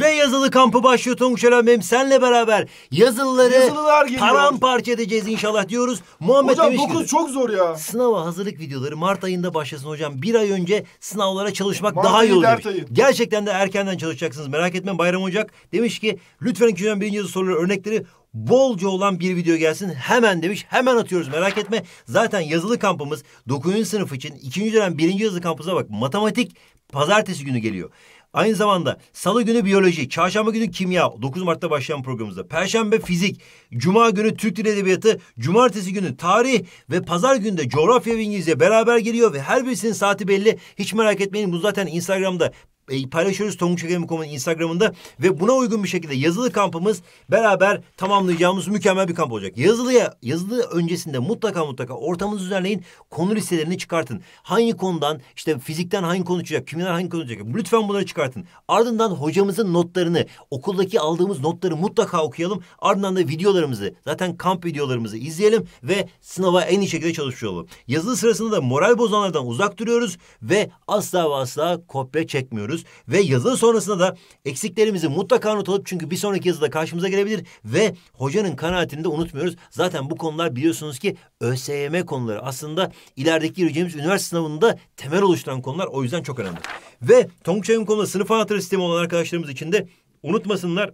Ve yazılı kampı başlıyor Tonguç Alemim. Senle beraber yazılıları Yazılılar geliyor. paramparça edeceğiz inşallah diyoruz. Muhammed Hocam demiş 9 çok zor ya. Sınava hazırlık videoları Mart ayında başlasın hocam. Bir ay önce sınavlara çalışmak Mart daha iyi olur. Gerçekten de erkenden çalışacaksınız. Merak etme Bayram Ocak demiş ki lütfen ikinci dönem yazı soruları örnekleri bolca olan bir video gelsin. Hemen demiş. Hemen atıyoruz. Merak etme. Zaten yazılı kampımız 9. sınıf için ikinci dönem birinci yazılı kampımıza bak. Matematik pazartesi günü geliyor. Aynı zamanda salı günü biyoloji, çarşamba günü kimya 9 Mart'ta başlayan programımızda. Perşembe fizik, cuma günü Türk Dil Edebiyatı, cumartesi günü tarih ve pazar günü de coğrafya ve İngilizce beraber geliyor ve her birisinin saati belli. Hiç merak etmeyin bu zaten Instagram'da e, paylaşıyoruz Tonguç Akademi.com'un Instagram'ında ve buna uygun bir şekilde yazılı kampımız beraber tamamlayacağımız mükemmel bir kamp olacak. Yazılıya, yazılı öncesinde mutlaka mutlaka ortamınızı düzenleyin, konu listelerini çıkartın. Hangi konudan, işte fizikten hangi konu çıkacak, kimden hangi konu çıkacak lütfen bunları çıkartın. Ardından hocamızın notlarını, okuldaki aldığımız notları mutlaka okuyalım. Ardından da videolarımızı, zaten kamp videolarımızı izleyelim ve sınava en iyi şekilde çalışıyor Yazılı sırasında da moral bozanlardan uzak duruyoruz ve asla ve asla kopya çekmiyoruz ediyoruz. Ve yazılı sonrasında da eksiklerimizi mutlaka not alıp çünkü bir sonraki yazıda karşımıza gelebilir. Ve hocanın kanaatini de unutmuyoruz. Zaten bu konular biliyorsunuz ki ÖSYM konuları. Aslında ilerideki gireceğimiz üniversite sınavında temel oluşturan konular. O yüzden çok önemli. Ve Tonguçay'ın konuda sınıf anahtarı sistemi olan arkadaşlarımız için de unutmasınlar.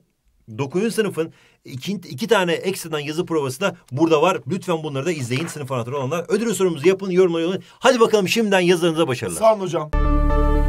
9. sınıfın iki, iki tane ekstradan yazı provası da burada var. Lütfen bunları da izleyin sınıf anahtarı olanlar. Ödül sorumuzu yapın, yorumlayın. Hadi bakalım şimdiden yazılarınıza başarılar. Sağ olun hocam.